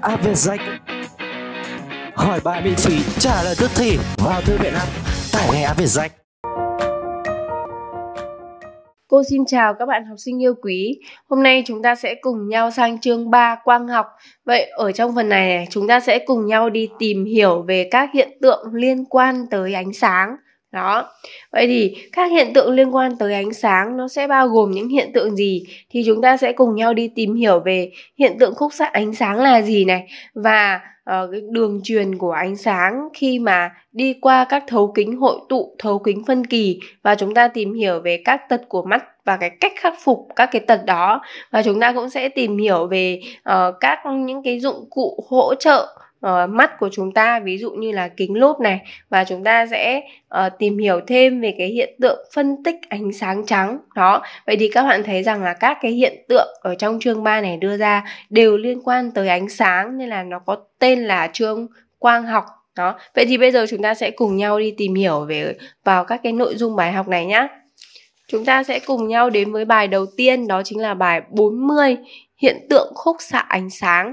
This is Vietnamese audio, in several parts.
Áp về danh hỏi bài miễn phí trả lời tức thì vào thư viện app tải ngay Áp về danh Cô xin chào các bạn học sinh yêu quý. Hôm nay chúng ta sẽ cùng nhau sang chương 3 quang học. Vậy ở trong phần này chúng ta sẽ cùng nhau đi tìm hiểu về các hiện tượng liên quan tới ánh sáng đó vậy thì các hiện tượng liên quan tới ánh sáng nó sẽ bao gồm những hiện tượng gì thì chúng ta sẽ cùng nhau đi tìm hiểu về hiện tượng khúc xạ ánh sáng là gì này và uh, cái đường truyền của ánh sáng khi mà đi qua các thấu kính hội tụ thấu kính phân kỳ và chúng ta tìm hiểu về các tật của mắt và cái cách khắc phục các cái tật đó và chúng ta cũng sẽ tìm hiểu về uh, các những cái dụng cụ hỗ trợ uh, mắt của chúng ta ví dụ như là kính lúp này và chúng ta sẽ uh, tìm hiểu thêm về cái hiện tượng phân tích ánh sáng trắng đó vậy thì các bạn thấy rằng là các cái hiện tượng ở trong chương 3 này đưa ra đều liên quan tới ánh sáng nên là nó có tên là chương quang học đó vậy thì bây giờ chúng ta sẽ cùng nhau đi tìm hiểu về vào các cái nội dung bài học này nhé Chúng ta sẽ cùng nhau đến với bài đầu tiên đó chính là bài 40 hiện tượng khúc xạ ánh sáng.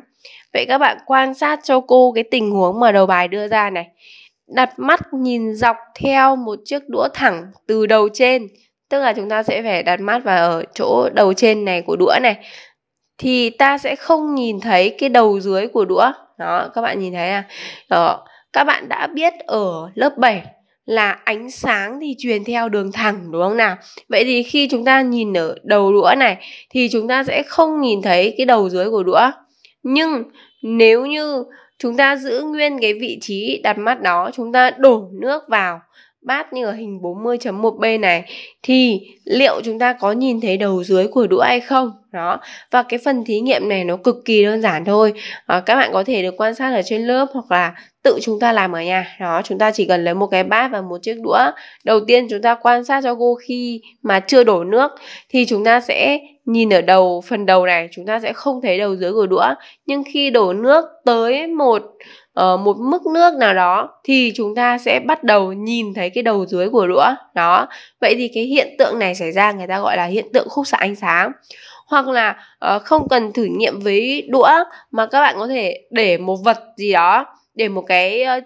Vậy các bạn quan sát cho cô cái tình huống mà đầu bài đưa ra này. Đặt mắt nhìn dọc theo một chiếc đũa thẳng từ đầu trên. Tức là chúng ta sẽ phải đặt mắt vào ở chỗ đầu trên này của đũa này. Thì ta sẽ không nhìn thấy cái đầu dưới của đũa. Đó, các bạn nhìn thấy à? Đó, các bạn đã biết ở lớp 7 là ánh sáng thì truyền theo đường thẳng đúng không nào? Vậy thì khi chúng ta nhìn ở đầu đũa này thì chúng ta sẽ không nhìn thấy cái đầu dưới của đũa nhưng nếu như chúng ta giữ nguyên cái vị trí đặt mắt đó chúng ta đổ nước vào bát như ở hình 40.1b này thì liệu chúng ta có nhìn thấy đầu dưới của đũa hay không đó và cái phần thí nghiệm này nó cực kỳ đơn giản thôi à, các bạn có thể được quan sát ở trên lớp hoặc là tự chúng ta làm ở nhà đó chúng ta chỉ cần lấy một cái bát và một chiếc đũa đầu tiên chúng ta quan sát cho cô khi mà chưa đổ nước thì chúng ta sẽ nhìn ở đầu phần đầu này chúng ta sẽ không thấy đầu dưới của đũa nhưng khi đổ nước tới một uh, một mức nước nào đó thì chúng ta sẽ bắt đầu nhìn thấy cái đầu dưới của đũa đó vậy thì cái hiện tượng này xảy ra người ta gọi là hiện tượng khúc xạ ánh sáng hoặc là uh, không cần thử nghiệm với đũa mà các bạn có thể để một vật gì đó để một cái uh,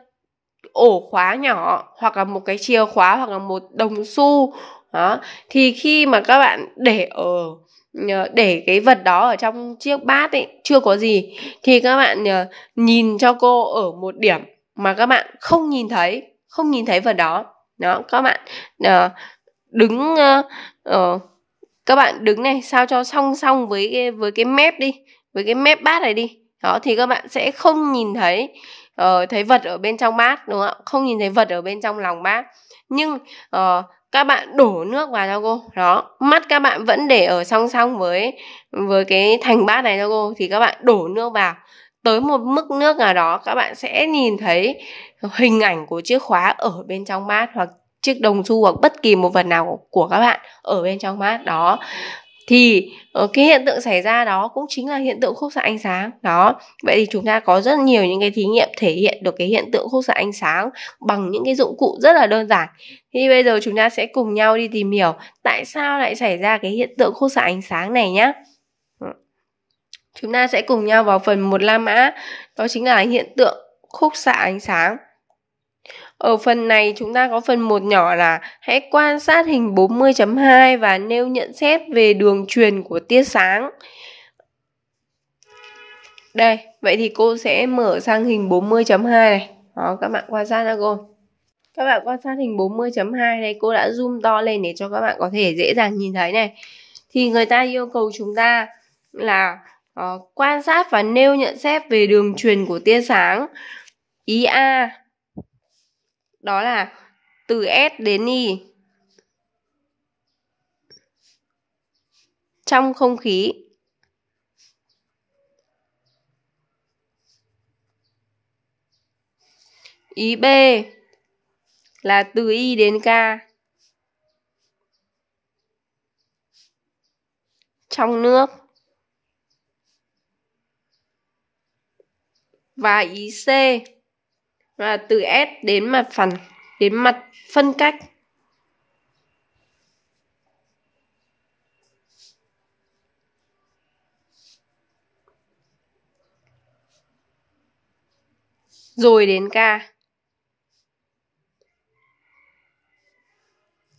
ổ khóa nhỏ hoặc là một cái chìa khóa hoặc là một đồng xu đó thì khi mà các bạn để ở ờ, để cái vật đó ở trong chiếc bát ấy chưa có gì thì các bạn nhìn cho cô ở một điểm mà các bạn không nhìn thấy không nhìn thấy vật đó đó các bạn đứng uh, uh, các bạn đứng này sao cho song song với cái, với cái mép đi với cái mép bát này đi đó thì các bạn sẽ không nhìn thấy uh, thấy vật ở bên trong bát đúng không ạ không nhìn thấy vật ở bên trong lòng bát nhưng uh, các bạn đổ nước vào cho cô đó mắt các bạn vẫn để ở song song với với cái thành bát này cho cô thì các bạn đổ nước vào tới một mức nước nào đó các bạn sẽ nhìn thấy hình ảnh của chiếc khóa ở bên trong bát hoặc chiếc đồng xu hoặc bất kỳ một vật nào của các bạn ở bên trong mắt đó thì ờ, cái hiện tượng xảy ra đó cũng chính là hiện tượng khúc xạ ánh sáng đó vậy thì chúng ta có rất nhiều những cái thí nghiệm thể hiện được cái hiện tượng khúc xạ ánh sáng bằng những cái dụng cụ rất là đơn giản thì bây giờ chúng ta sẽ cùng nhau đi tìm hiểu tại sao lại xảy ra cái hiện tượng khúc xạ ánh sáng này nhé ừ. chúng ta sẽ cùng nhau vào phần một la mã đó chính là hiện tượng khúc xạ ánh sáng ở phần này chúng ta có phần một nhỏ là hãy quan sát hình 40.2 và nêu nhận xét về đường truyền của tia sáng. Đây, vậy thì cô sẽ mở sang hình 40.2 này. Đó, các bạn quan sát đã cô. Các bạn quan sát hình 40.2 này, cô đã zoom to lên để cho các bạn có thể dễ dàng nhìn thấy này. Thì người ta yêu cầu chúng ta là uh, quan sát và nêu nhận xét về đường truyền của tia sáng. Ý A đó là từ S đến Y trong không khí. Ý B là từ Y đến K. Trong nước. Và ý C và từ S đến mặt phẳng đến mặt phân cách rồi đến K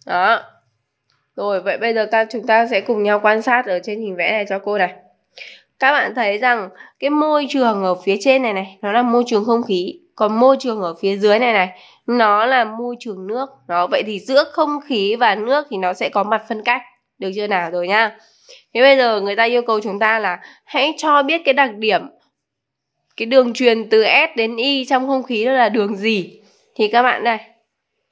đó rồi vậy bây giờ ta chúng ta sẽ cùng nhau quan sát ở trên hình vẽ này cho cô này các bạn thấy rằng cái môi trường ở phía trên này này nó là môi trường không khí còn môi trường ở phía dưới này này nó là môi trường nước nó vậy thì giữa không khí và nước thì nó sẽ có mặt phân cách được chưa nào rồi nhá thế bây giờ người ta yêu cầu chúng ta là hãy cho biết cái đặc điểm cái đường truyền từ s đến y trong không khí đó là đường gì thì các bạn đây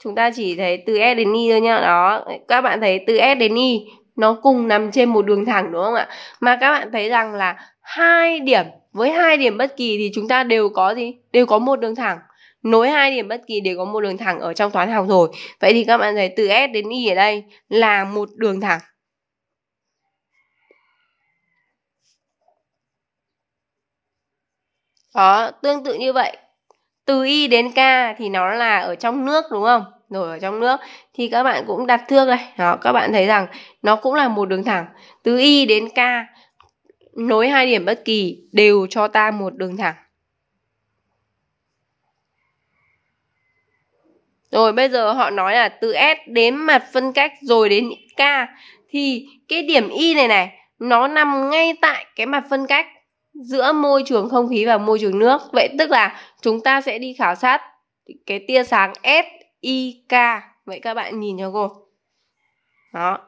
chúng ta chỉ thấy từ s đến y thôi nhá đó các bạn thấy từ s đến y nó cùng nằm trên một đường thẳng đúng không ạ mà các bạn thấy rằng là hai điểm với hai điểm bất kỳ thì chúng ta đều có gì đều có một đường thẳng nối hai điểm bất kỳ đều có một đường thẳng ở trong toán học rồi vậy thì các bạn thấy từ s đến y ở đây là một đường thẳng đó tương tự như vậy từ y đến k thì nó là ở trong nước đúng không rồi ở trong nước thì các bạn cũng đặt thước đây đó các bạn thấy rằng nó cũng là một đường thẳng từ y đến k nối hai điểm bất kỳ đều cho ta một đường thẳng Rồi bây giờ họ nói là từ S đến mặt phân cách rồi đến K thì cái điểm Y này này nó nằm ngay tại cái mặt phân cách giữa môi trường không khí và môi trường nước. Vậy tức là chúng ta sẽ đi khảo sát cái tia sáng S IK. Vậy các bạn nhìn cho cô. Đó.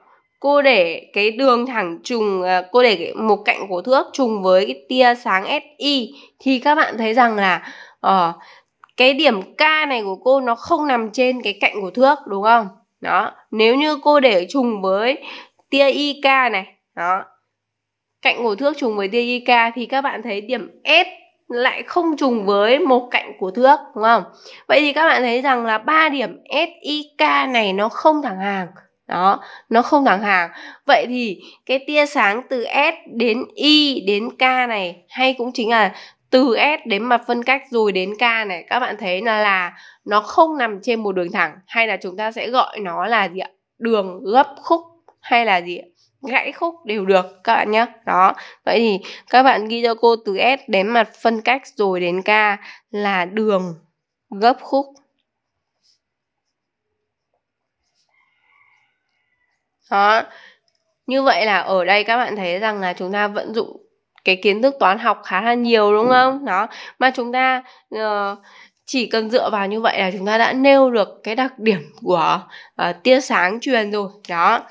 Cô để cái đường thẳng trùng, à, cô để một cạnh của thước trùng với cái tia sáng SI thì các bạn thấy rằng là ở ờ, uh, cái điểm K này của cô nó không nằm trên cái cạnh của thước đúng không? Đó, nếu như cô để trùng với tia IK này, đó. Cạnh của thước trùng với tia IK thì các bạn thấy điểm S lại không trùng với một cạnh của thước đúng không vậy thì các bạn thấy rằng là ba điểm sik này nó không thẳng hàng đó nó không thẳng hàng vậy thì cái tia sáng từ s đến I đến k này hay cũng chính là từ S đến mặt phân cách rồi đến K này các bạn thấy là là nó không nằm trên một đường thẳng hay là chúng ta sẽ gọi nó là gì ạ? Đường gấp khúc hay là gì ạ? gãy khúc đều được các bạn nhé đó vậy thì các bạn ghi cho cô từ s đến mặt phân cách rồi đến k là đường gấp khúc đó như vậy là ở đây các bạn thấy rằng là chúng ta vận dụng cái kiến thức toán học khá là nhiều đúng không đó mà chúng ta uh, chỉ cần dựa vào như vậy là chúng ta đã nêu được cái đặc điểm của uh, tia sáng truyền rồi đó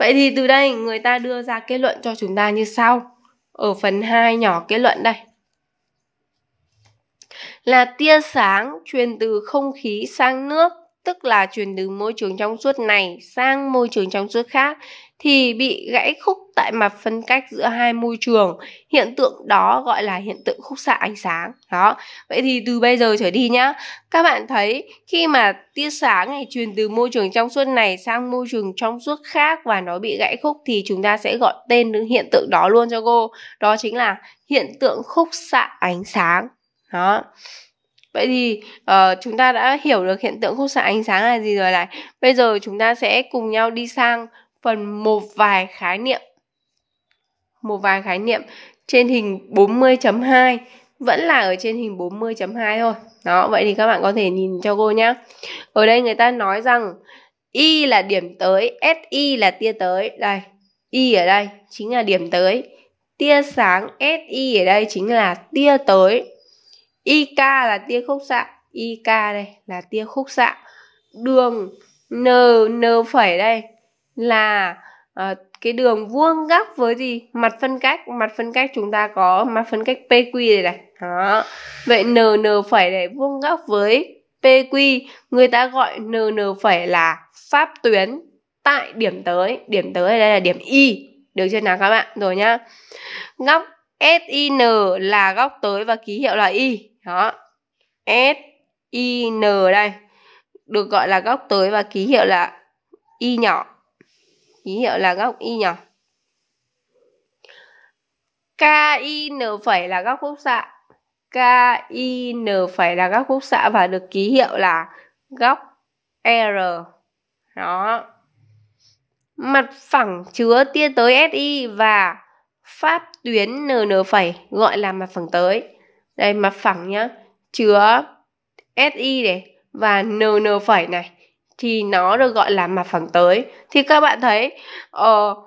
Vậy thì từ đây người ta đưa ra kết luận cho chúng ta như sau. Ở phần 2 nhỏ kết luận đây. Là tia sáng truyền từ không khí sang nước, tức là truyền từ môi trường trong suốt này sang môi trường trong suốt khác thì bị gãy khúc tại mặt phân cách giữa hai môi trường hiện tượng đó gọi là hiện tượng khúc xạ ánh sáng đó vậy thì từ bây giờ trở đi nhá các bạn thấy khi mà tia sáng này truyền từ môi trường trong suốt này sang môi trường trong suốt khác và nó bị gãy khúc thì chúng ta sẽ gọi tên hiện tượng đó luôn cho cô đó chính là hiện tượng khúc xạ ánh sáng đó vậy thì uh, chúng ta đã hiểu được hiện tượng khúc xạ ánh sáng là gì rồi này bây giờ chúng ta sẽ cùng nhau đi sang phần một vài khái niệm. Một vài khái niệm trên hình 40.2 vẫn là ở trên hình 40.2 thôi. Đó, vậy thì các bạn có thể nhìn cho cô nhá. Ở đây người ta nói rằng Y là điểm tới, SI là tia tới. Đây, Y ở đây chính là điểm tới. Tia sáng SI ở đây chính là tia tới. IK là tia khúc xạ. IK đây là tia khúc xạ. Đường N, N phẩy đây là à, cái đường vuông góc với gì mặt phân cách mặt phân cách chúng ta có mặt phân cách PQ này này đó vậy NN phải để vuông góc với PQ người ta gọi NN phải là pháp tuyến tại điểm tới điểm tới đây là điểm Y được chưa nào các bạn rồi nhá góc SIN là góc tới và ký hiệu là Y đó SIN đây được gọi là góc tới và ký hiệu là Y nhỏ ký hiệu là góc y nhỏ KIN phẩy là góc khúc xạ KIN phẩy là góc khúc xạ và được ký hiệu là góc R đó mặt phẳng chứa tia tới SI và pháp tuyến NN phẩy gọi là mặt phẳng tới đây mặt phẳng nhá chứa SI này và NN phẩy này thì nó được gọi là mặt phẳng tới thì các bạn thấy ờ uh,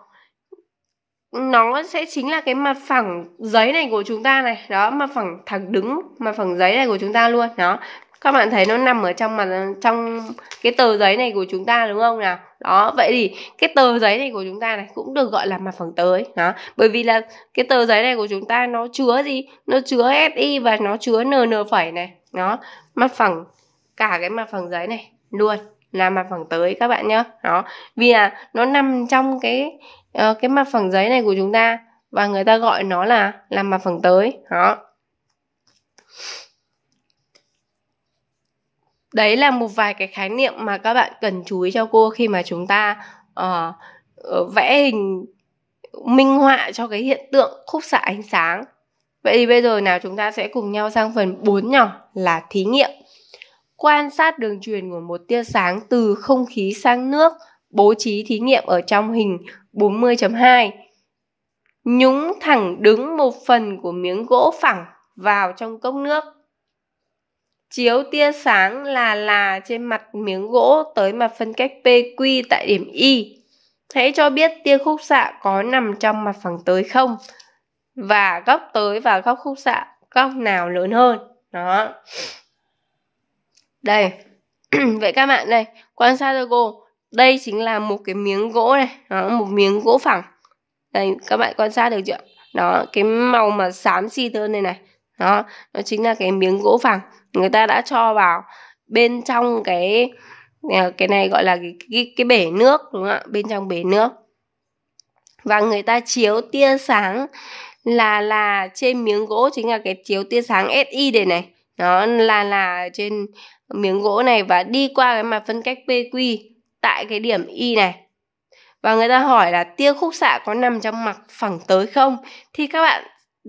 nó sẽ chính là cái mặt phẳng giấy này của chúng ta này đó mặt phẳng thẳng đứng mặt phẳng giấy này của chúng ta luôn đó các bạn thấy nó nằm ở trong mặt trong cái tờ giấy này của chúng ta đúng không nào đó vậy thì cái tờ giấy này của chúng ta này cũng được gọi là mặt phẳng tới đó bởi vì là cái tờ giấy này của chúng ta nó chứa gì nó chứa si và nó chứa nn phẩy này đó mặt phẳng cả cái mặt phẳng giấy này luôn là mặt phẳng tới các bạn nhé đó vì là nó nằm trong cái uh, cái mặt phẳng giấy này của chúng ta và người ta gọi nó là là mặt phẳng tới đó đấy là một vài cái khái niệm mà các bạn cần chú ý cho cô khi mà chúng ta uh, vẽ hình minh họa cho cái hiện tượng khúc xạ ánh sáng vậy thì bây giờ nào chúng ta sẽ cùng nhau sang phần 4 nhỏ là thí nghiệm quan sát đường truyền của một tia sáng từ không khí sang nước, bố trí thí nghiệm ở trong hình 40.2. Nhúng thẳng đứng một phần của miếng gỗ phẳng vào trong cốc nước. Chiếu tia sáng là là trên mặt miếng gỗ tới mặt phân cách PQ tại điểm Y. Hãy cho biết tia khúc xạ có nằm trong mặt phẳng tới không và góc tới và góc khúc xạ góc nào lớn hơn. Đó đây vậy các bạn đây quan sát cho cô đây chính là một cái miếng gỗ này đó, một miếng gỗ phẳng đây các bạn quan sát được chưa đó cái màu mà xám xịt hơn này này đó nó chính là cái miếng gỗ phẳng người ta đã cho vào bên trong cái à, cái này gọi là cái, cái, cái bể nước đúng không ạ bên trong bể nước và người ta chiếu tia sáng là là trên miếng gỗ chính là cái chiếu tia sáng SI đây này nó là là trên miếng gỗ này và đi qua cái mặt phân cách PQ tại cái điểm Y này. Và người ta hỏi là tia khúc xạ có nằm trong mặt phẳng tới không? Thì các bạn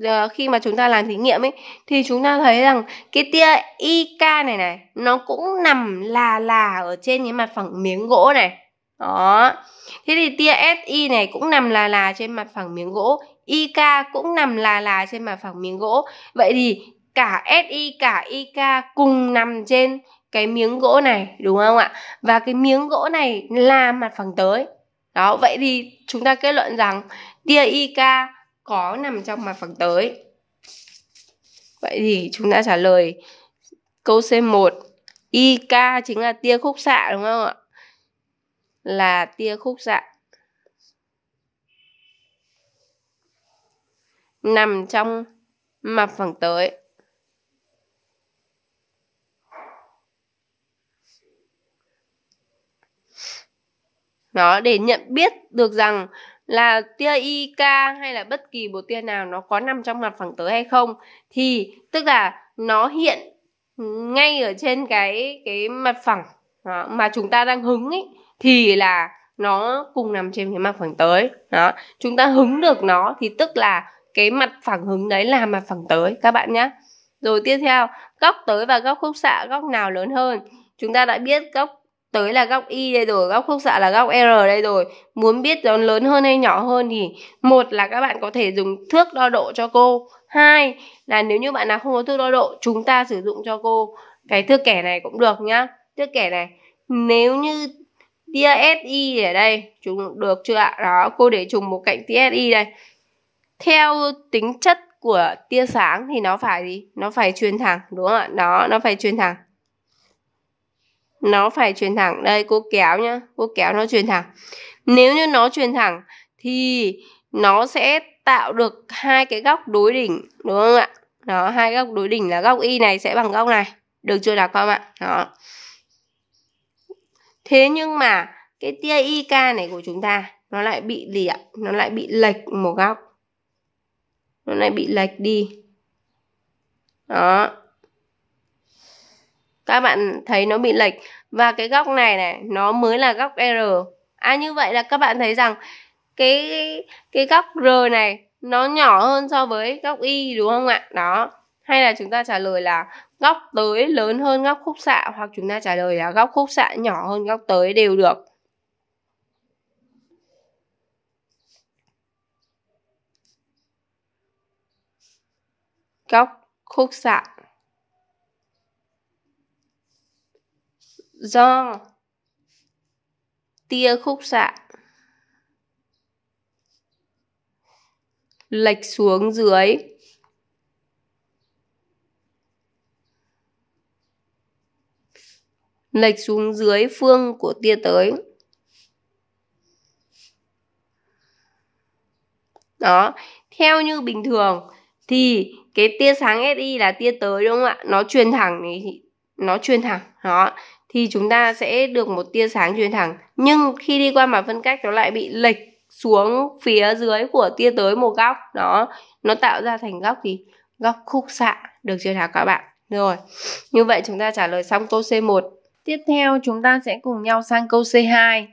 ờ, khi mà chúng ta làm thí nghiệm ấy thì chúng ta thấy rằng cái tia IK này này nó cũng nằm là là ở trên cái mặt phẳng miếng gỗ này. Đó. Thế thì tia SI này cũng nằm là là trên mặt phẳng miếng gỗ, IK cũng nằm là là trên mặt phẳng miếng gỗ. Vậy thì cả SI cả IK cùng nằm trên cái miếng gỗ này đúng không ạ? Và cái miếng gỗ này là mặt phẳng tới. Đó, vậy thì chúng ta kết luận rằng tia IK có nằm trong mặt phẳng tới. Vậy thì chúng ta trả lời câu C1 IK chính là tia khúc xạ đúng không ạ? Là tia khúc xạ. Nằm trong mặt phẳng tới. nó để nhận biết được rằng là tia IK hay là bất kỳ một tia nào nó có nằm trong mặt phẳng tới hay không thì tức là nó hiện ngay ở trên cái cái mặt phẳng đó, mà chúng ta đang hứng ấy thì là nó cùng nằm trên cái mặt phẳng tới đó chúng ta hứng được nó thì tức là cái mặt phẳng hứng đấy là mặt phẳng tới các bạn nhé rồi tiếp theo góc tới và góc khúc xạ góc nào lớn hơn chúng ta đã biết góc tới là góc y đây rồi góc khúc xạ là góc r đây rồi muốn biết nó lớn hơn hay nhỏ hơn thì một là các bạn có thể dùng thước đo độ cho cô hai là nếu như bạn nào không có thước đo độ chúng ta sử dụng cho cô cái thước kẻ này cũng được nhá thước kẻ này nếu như tia SI ở đây chúng được chưa ạ đó cô để trùng một cạnh tia SI đây theo tính chất của tia sáng thì nó phải gì nó phải truyền thẳng đúng không ạ đó nó phải truyền thẳng nó phải truyền thẳng đây cô kéo nhá cô kéo nó truyền thẳng nếu như nó truyền thẳng thì nó sẽ tạo được hai cái góc đối đỉnh đúng không ạ đó hai góc đối đỉnh là góc y này sẽ bằng góc này được chưa nào các ạ đó thế nhưng mà cái tia ik này của chúng ta nó lại bị gì ạ nó lại bị lệch một góc nó lại bị lệch đi đó các bạn thấy nó bị lệch và cái góc này này nó mới là góc R à như vậy là các bạn thấy rằng cái cái góc R này nó nhỏ hơn so với góc Y đúng không ạ đó hay là chúng ta trả lời là góc tới lớn hơn góc khúc xạ hoặc chúng ta trả lời là góc khúc xạ nhỏ hơn góc tới đều được góc khúc xạ do tia khúc xạ lệch xuống dưới lệch xuống dưới phương của tia tới đó theo như bình thường thì cái tia sáng SI là tia tới đúng không ạ nó truyền thẳng thì nó truyền thẳng đó thì chúng ta sẽ được một tia sáng truyền thẳng nhưng khi đi qua mặt phân cách nó lại bị lệch xuống phía dưới của tia tới một góc đó nó tạo ra thành góc gì góc khúc xạ được chưa nào các bạn rồi như vậy chúng ta trả lời xong câu C1 tiếp theo chúng ta sẽ cùng nhau sang câu C2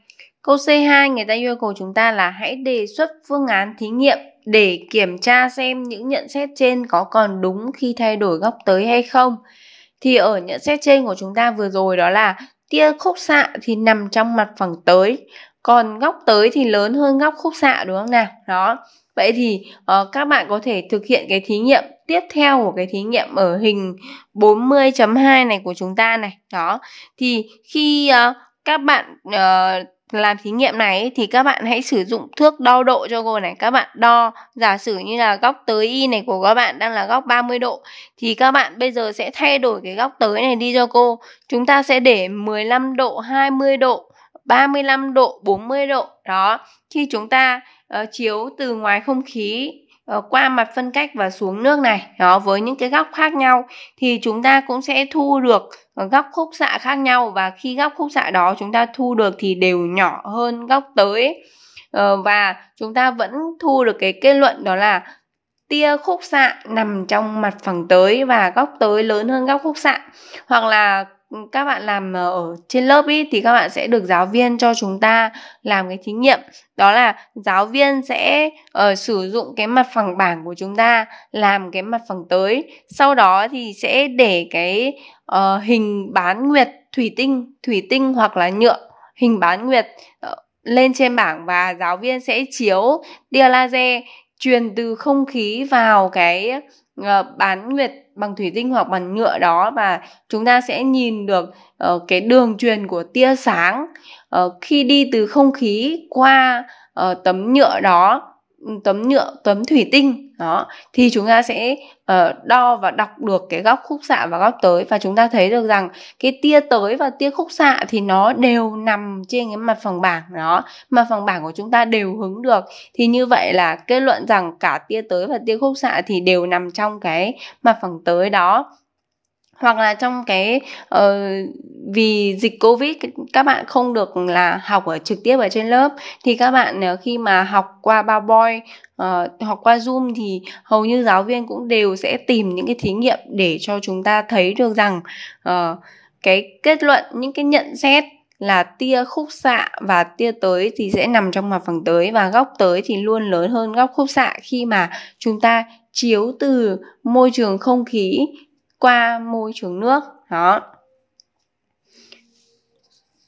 câu C2 người ta yêu cầu chúng ta là hãy đề xuất phương án thí nghiệm để kiểm tra xem những nhận xét trên có còn đúng khi thay đổi góc tới hay không thì ở nhận xét trên của chúng ta vừa rồi đó là tia khúc xạ thì nằm trong mặt phẳng tới còn góc tới thì lớn hơn góc khúc xạ đúng không nào đó vậy thì uh, các bạn có thể thực hiện cái thí nghiệm tiếp theo của cái thí nghiệm ở hình 40.2 này của chúng ta này đó thì khi uh, các bạn uh, làm thí nghiệm này thì các bạn hãy sử dụng thước đo độ cho cô này các bạn đo giả sử như là góc tới y này của các bạn đang là góc 30 độ thì các bạn bây giờ sẽ thay đổi cái góc tới này đi cho cô chúng ta sẽ để 15 độ 20 độ 35 độ 40 độ đó khi chúng ta uh, chiếu từ ngoài không khí Ờ, qua mặt phân cách và xuống nước này đó với những cái góc khác nhau thì chúng ta cũng sẽ thu được ờ, góc khúc xạ khác nhau và khi góc khúc xạ đó chúng ta thu được thì đều nhỏ hơn góc tới ờ, và chúng ta vẫn thu được cái kết luận đó là tia khúc xạ nằm trong mặt phẳng tới và góc tới lớn hơn góc khúc xạ hoặc là các bạn làm ờ, ở trên lớp ý, thì các bạn sẽ được giáo viên cho chúng ta làm cái thí nghiệm đó là giáo viên sẽ uh, sử dụng cái mặt phẳng bảng của chúng ta làm cái mặt phẳng tới sau đó thì sẽ để cái uh, hình bán nguyệt thủy tinh thủy tinh hoặc là nhựa hình bán nguyệt uh, lên trên bảng và giáo viên sẽ chiếu tia laser truyền từ không khí vào cái Ờ, bán nguyệt bằng thủy tinh hoặc bằng nhựa đó và chúng ta sẽ nhìn được uh, cái đường truyền của tia sáng uh, khi đi từ không khí qua uh, tấm nhựa đó Ừ, tấm nhựa tấm thủy tinh đó thì chúng ta sẽ uh, đo và đọc được cái góc khúc xạ và góc tới và chúng ta thấy được rằng cái tia tới và tia khúc xạ thì nó đều nằm trên cái mặt phẳng bảng đó mặt phẳng bảng của chúng ta đều hứng được thì như vậy là kết luận rằng cả tia tới và tia khúc xạ thì đều nằm trong cái mặt phẳng tới đó hoặc là trong cái uh, vì dịch covid các bạn không được là học ở trực tiếp ở trên lớp thì các bạn uh, khi mà học qua powerpoint uh, học qua zoom thì hầu như giáo viên cũng đều sẽ tìm những cái thí nghiệm để cho chúng ta thấy được rằng uh, cái kết luận những cái nhận xét là tia khúc xạ và tia tới thì sẽ nằm trong mặt phẳng tới và góc tới thì luôn lớn hơn góc khúc xạ khi mà chúng ta chiếu từ môi trường không khí qua môi trường nước đó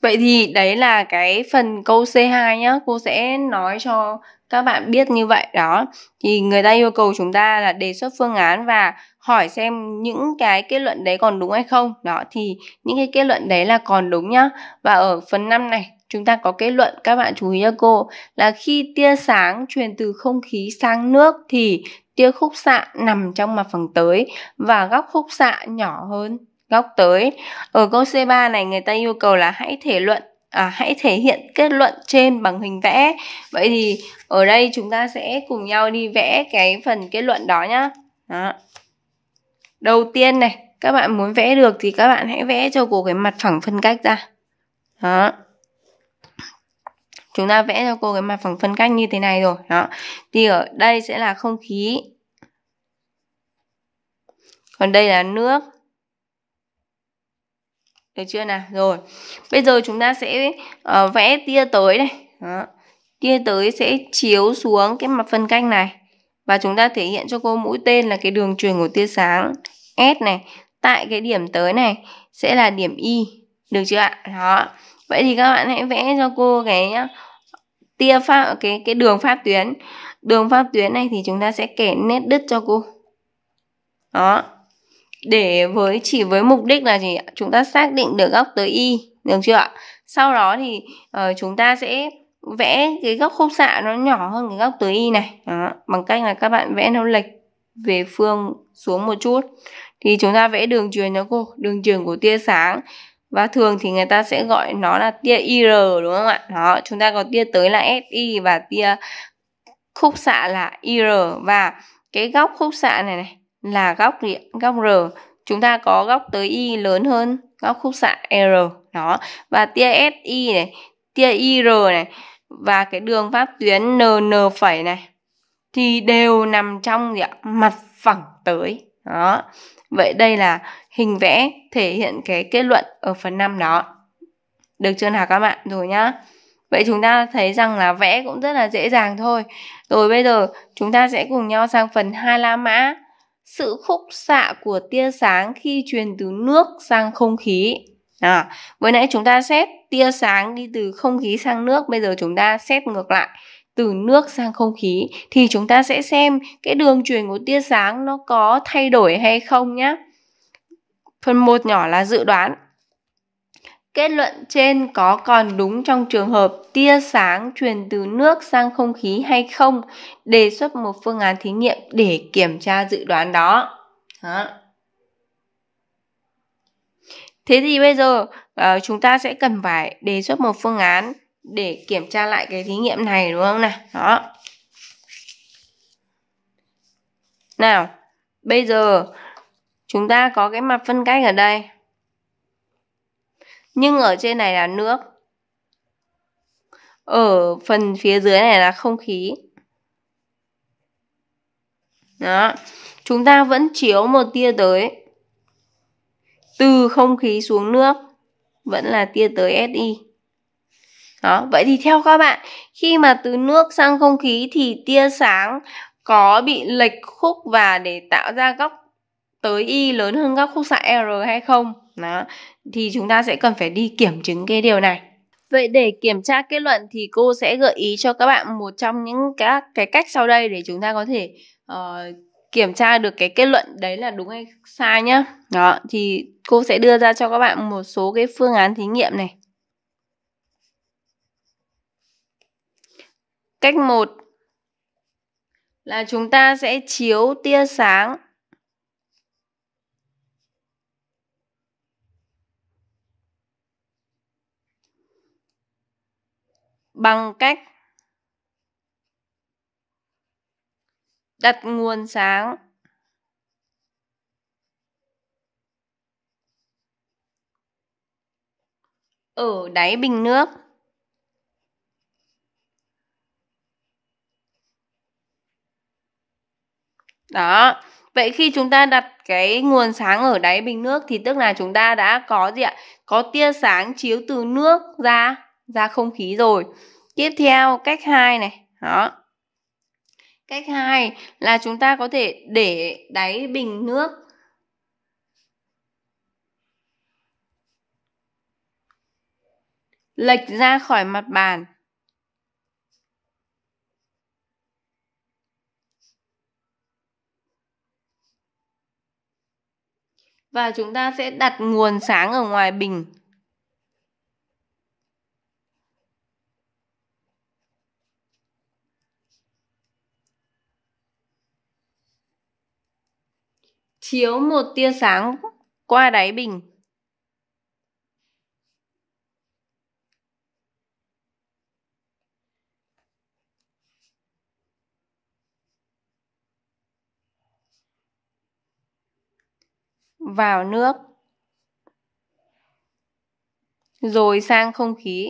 Vậy thì đấy là cái phần câu C2 nhá, cô sẽ nói cho các bạn biết như vậy đó. Thì người ta yêu cầu chúng ta là đề xuất phương án và hỏi xem những cái kết luận đấy còn đúng hay không. Đó thì những cái kết luận đấy là còn đúng nhá. Và ở phần 5 này chúng ta có kết luận các bạn chú ý cho cô là khi tia sáng truyền từ không khí sang nước thì tia khúc xạ nằm trong mặt phẳng tới và góc khúc xạ nhỏ hơn góc tới. Ở câu C3 này người ta yêu cầu là hãy thể luận À, hãy thể hiện kết luận trên bằng hình vẽ. Vậy thì ở đây chúng ta sẽ cùng nhau đi vẽ cái phần kết luận đó nhá. Đó. Đầu tiên này, các bạn muốn vẽ được thì các bạn hãy vẽ cho cô cái mặt phẳng phân cách ra. Đó chúng ta vẽ cho cô cái mặt phẳng phân cách như thế này rồi đó thì ở đây sẽ là không khí còn đây là nước được chưa nào rồi bây giờ chúng ta sẽ uh, vẽ tia tới đây đó. tia tới sẽ chiếu xuống cái mặt phân cách này và chúng ta thể hiện cho cô mũi tên là cái đường truyền của tia sáng S này tại cái điểm tới này sẽ là điểm Y được chưa ạ đó vậy thì các bạn hãy vẽ cho cô cái ờ, tia pháp cái cái đường pháp tuyến đường pháp tuyến này thì chúng ta sẽ kẻ nét đứt cho cô đó để với chỉ với mục đích là gì chúng ta xác định được góc tới y được chưa ạ sau đó thì uh, chúng ta sẽ vẽ cái góc khúc xạ nó nhỏ hơn cái góc tới y này đó. bằng cách là các bạn vẽ nó lệch về phương xuống một chút thì chúng ta vẽ đường truyền cho cô đường truyền của tia sáng và thường thì người ta sẽ gọi nó là tia IR đúng không ạ? Đó, chúng ta có tia tới là SI và tia khúc xạ là IR và cái góc khúc xạ này này là góc góc R. Chúng ta có góc tới Y lớn hơn góc khúc xạ R. Đó, và tia SI này, tia IR này và cái đường pháp tuyến NN phẩy này thì đều nằm trong gì ạ? mặt phẳng tới. Đó. Vậy đây là hình vẽ thể hiện cái kết luận ở phần 5 đó. Được chưa nào các bạn? Rồi nhá. Vậy chúng ta thấy rằng là vẽ cũng rất là dễ dàng thôi. Rồi bây giờ chúng ta sẽ cùng nhau sang phần hai la mã. Sự khúc xạ của tia sáng khi truyền từ nước sang không khí. À, vừa nãy chúng ta xét tia sáng đi từ không khí sang nước, bây giờ chúng ta xét ngược lại từ nước sang không khí thì chúng ta sẽ xem cái đường truyền của tia sáng nó có thay đổi hay không nhé. Phần 1 nhỏ là dự đoán. Kết luận trên có còn đúng trong trường hợp tia sáng truyền từ nước sang không khí hay không? Đề xuất một phương án thí nghiệm để kiểm tra dự đoán đó. đó. Thế thì bây giờ uh, chúng ta sẽ cần phải đề xuất một phương án để kiểm tra lại cái thí nghiệm này đúng không nào? Đó. Nào, bây giờ Chúng ta có cái mặt phân cách ở đây. Nhưng ở trên này là nước. Ở phần phía dưới này là không khí. Đó. Chúng ta vẫn chiếu một tia tới. Từ không khí xuống nước vẫn là tia tới SI. Đó, vậy thì theo các bạn, khi mà từ nước sang không khí thì tia sáng có bị lệch khúc và để tạo ra góc tới y lớn hơn góc khúc xạ r hay không đó thì chúng ta sẽ cần phải đi kiểm chứng cái điều này Vậy để kiểm tra kết luận thì cô sẽ gợi ý cho các bạn một trong những các cái cách sau đây để chúng ta có thể uh, kiểm tra được cái kết luận đấy là đúng hay sai nhá. Đó thì cô sẽ đưa ra cho các bạn một số cái phương án thí nghiệm này. Cách một là chúng ta sẽ chiếu tia sáng bằng cách đặt nguồn sáng ở đáy bình nước Đó. Vậy khi chúng ta đặt cái nguồn sáng ở đáy bình nước thì tức là chúng ta đã có gì ạ? Có tia sáng chiếu từ nước ra ra không khí rồi tiếp theo cách 2 này đó cách 2 là chúng ta có thể để đáy bình nước lệch ra khỏi mặt bàn và chúng ta sẽ đặt nguồn sáng ở ngoài bình chiếu một tia sáng qua đáy bình. Vào nước. Rồi sang không khí.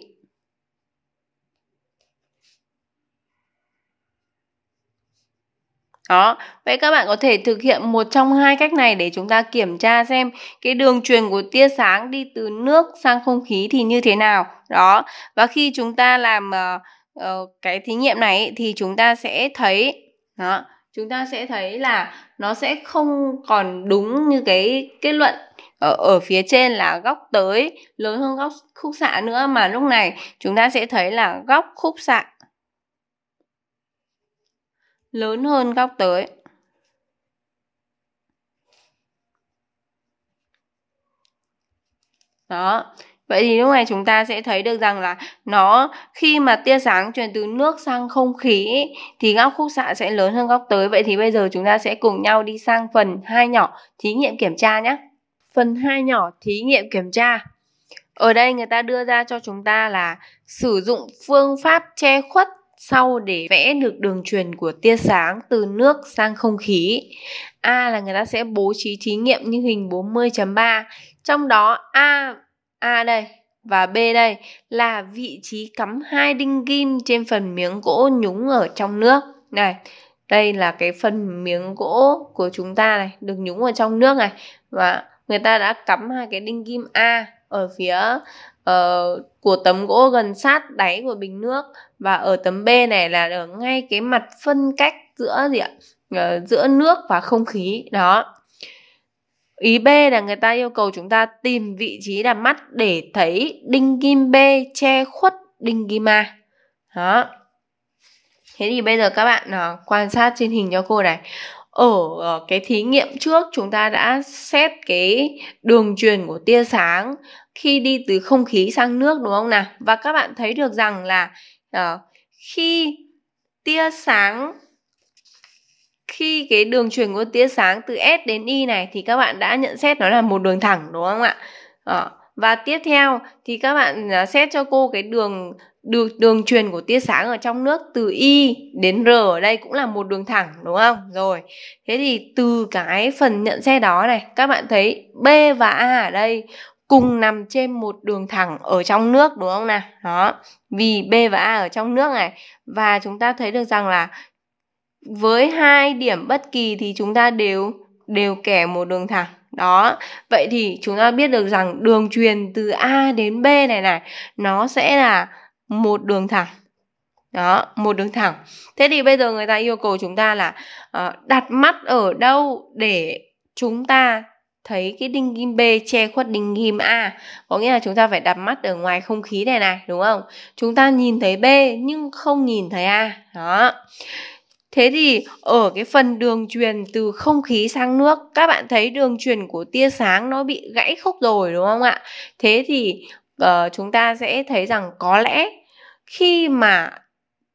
Đó, vậy các bạn có thể thực hiện một trong hai cách này để chúng ta kiểm tra xem cái đường truyền của tia sáng đi từ nước sang không khí thì như thế nào. Đó, và khi chúng ta làm uh, uh, cái thí nghiệm này thì chúng ta sẽ thấy đó, chúng ta sẽ thấy là nó sẽ không còn đúng như cái kết luận ở, ở phía trên là góc tới lớn hơn góc khúc xạ nữa mà lúc này chúng ta sẽ thấy là góc khúc xạ lớn hơn góc tới đó vậy thì lúc này chúng ta sẽ thấy được rằng là nó khi mà tia sáng truyền từ nước sang không khí thì góc khúc xạ sẽ lớn hơn góc tới vậy thì bây giờ chúng ta sẽ cùng nhau đi sang phần hai nhỏ thí nghiệm kiểm tra nhé phần hai nhỏ thí nghiệm kiểm tra ở đây người ta đưa ra cho chúng ta là sử dụng phương pháp che khuất sau để vẽ được đường truyền của tia sáng từ nước sang không khí. A là người ta sẽ bố trí thí nghiệm như hình 40.3. Trong đó A A đây và B đây là vị trí cắm hai đinh kim trên phần miếng gỗ nhúng ở trong nước. Này, đây là cái phần miếng gỗ của chúng ta này, được nhúng ở trong nước này và người ta đã cắm hai cái đinh kim A ở phía uh, của tấm gỗ gần sát đáy của bình nước và ở tấm B này là ở ngay cái mặt phân cách giữa gì ạ uh, giữa nước và không khí đó ý B là người ta yêu cầu chúng ta tìm vị trí đặt mắt để thấy đinh kim B che khuất đinh kim A đó thế thì bây giờ các bạn uh, quan sát trên hình cho cô này ở cái thí nghiệm trước chúng ta đã xét cái đường truyền của tia sáng khi đi từ không khí sang nước đúng không nào và các bạn thấy được rằng là uh, khi tia sáng khi cái đường truyền của tia sáng từ S đến Y này thì các bạn đã nhận xét nó là một đường thẳng đúng không ạ? Đó. Ờ, và tiếp theo thì các bạn ờ, xét cho cô cái đường đường đường truyền của tia sáng ở trong nước từ Y đến R ở đây cũng là một đường thẳng đúng không? Rồi. Thế thì từ cái phần nhận xét đó này, các bạn thấy B và A ở đây cùng nằm trên một đường thẳng ở trong nước đúng không nào? Đó. Vì B và A ở trong nước này và chúng ta thấy được rằng là với hai điểm bất kỳ thì chúng ta đều đều kẻ một đường thẳng. Đó. Vậy thì chúng ta biết được rằng đường truyền từ A đến B này này nó sẽ là một đường thẳng. Đó, một đường thẳng. Thế thì bây giờ người ta yêu cầu chúng ta là uh, đặt mắt ở đâu để chúng ta thấy cái đinh ghim B che khuất đinh ghim A có nghĩa là chúng ta phải đặt mắt ở ngoài không khí này này đúng không chúng ta nhìn thấy B nhưng không nhìn thấy A đó Thế thì ở cái phần đường truyền từ không khí sang nước, các bạn thấy đường truyền của tia sáng nó bị gãy khúc rồi đúng không ạ? Thế thì uh, chúng ta sẽ thấy rằng có lẽ khi mà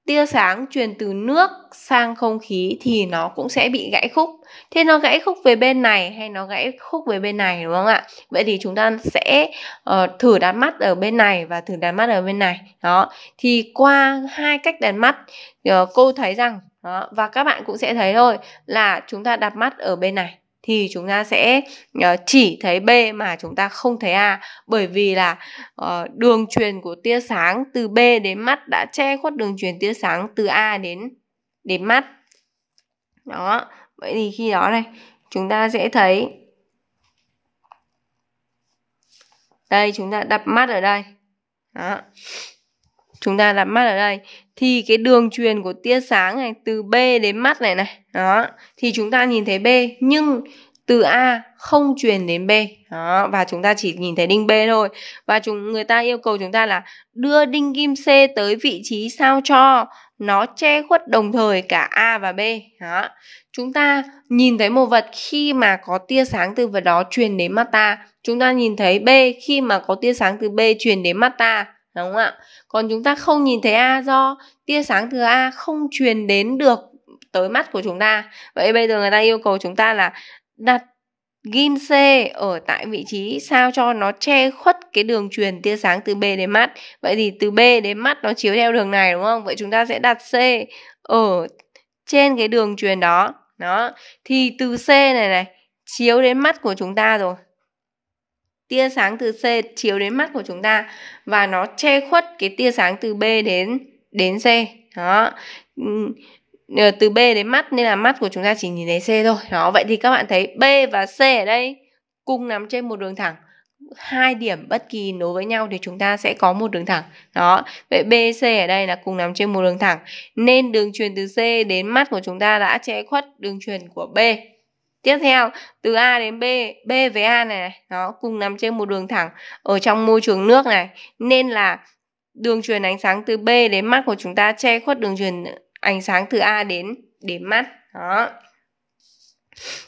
tia sáng truyền từ nước sang không khí thì nó cũng sẽ bị gãy khúc thế nó gãy khúc về bên này hay nó gãy khúc về bên này đúng không ạ vậy thì chúng ta sẽ uh, thử đặt mắt ở bên này và thử đặt mắt ở bên này đó thì qua hai cách đặt mắt uh, cô thấy rằng đó, và các bạn cũng sẽ thấy thôi là chúng ta đặt mắt ở bên này thì chúng ta sẽ ờ, chỉ thấy B mà chúng ta không thấy A bởi vì là ờ, đường truyền của tia sáng từ B đến mắt đã che khuất đường truyền tia sáng từ A đến đến mắt. Đó, vậy thì khi đó này chúng ta sẽ thấy đây chúng ta đặt mắt ở đây. Đó chúng ta đặt mắt ở đây thì cái đường truyền của tia sáng này từ B đến mắt này này đó thì chúng ta nhìn thấy B nhưng từ A không truyền đến B đó và chúng ta chỉ nhìn thấy đinh B thôi và chúng người ta yêu cầu chúng ta là đưa đinh kim C tới vị trí sao cho nó che khuất đồng thời cả A và B đó chúng ta nhìn thấy một vật khi mà có tia sáng từ vật đó truyền đến mắt ta chúng ta nhìn thấy B khi mà có tia sáng từ B truyền đến mắt ta đúng không ạ còn chúng ta không nhìn thấy a do tia sáng từ a không truyền đến được tới mắt của chúng ta vậy bây giờ người ta yêu cầu chúng ta là đặt ghim C ở tại vị trí sao cho nó che khuất cái đường truyền tia sáng từ B đến mắt. Vậy thì từ B đến mắt nó chiếu theo đường này đúng không? Vậy chúng ta sẽ đặt C ở trên cái đường truyền đó. Đó, thì từ C này này chiếu đến mắt của chúng ta rồi tia sáng từ C chiếu đến mắt của chúng ta và nó che khuất cái tia sáng từ B đến đến C đó ừ, ờ, từ B đến mắt nên là mắt của chúng ta chỉ nhìn thấy C thôi đó vậy thì các bạn thấy B và C ở đây cùng nằm trên một đường thẳng hai điểm bất kỳ nối với nhau thì chúng ta sẽ có một đường thẳng đó vậy BC ở đây là cùng nằm trên một đường thẳng nên đường truyền từ C đến mắt của chúng ta đã che khuất đường truyền của B Tiếp theo, từ A đến B, B với A này, này nó cùng nằm trên một đường thẳng ở trong môi trường nước này, nên là đường truyền ánh sáng từ B đến mắt của chúng ta che khuất đường truyền ánh sáng từ A đến đến mắt. Đó.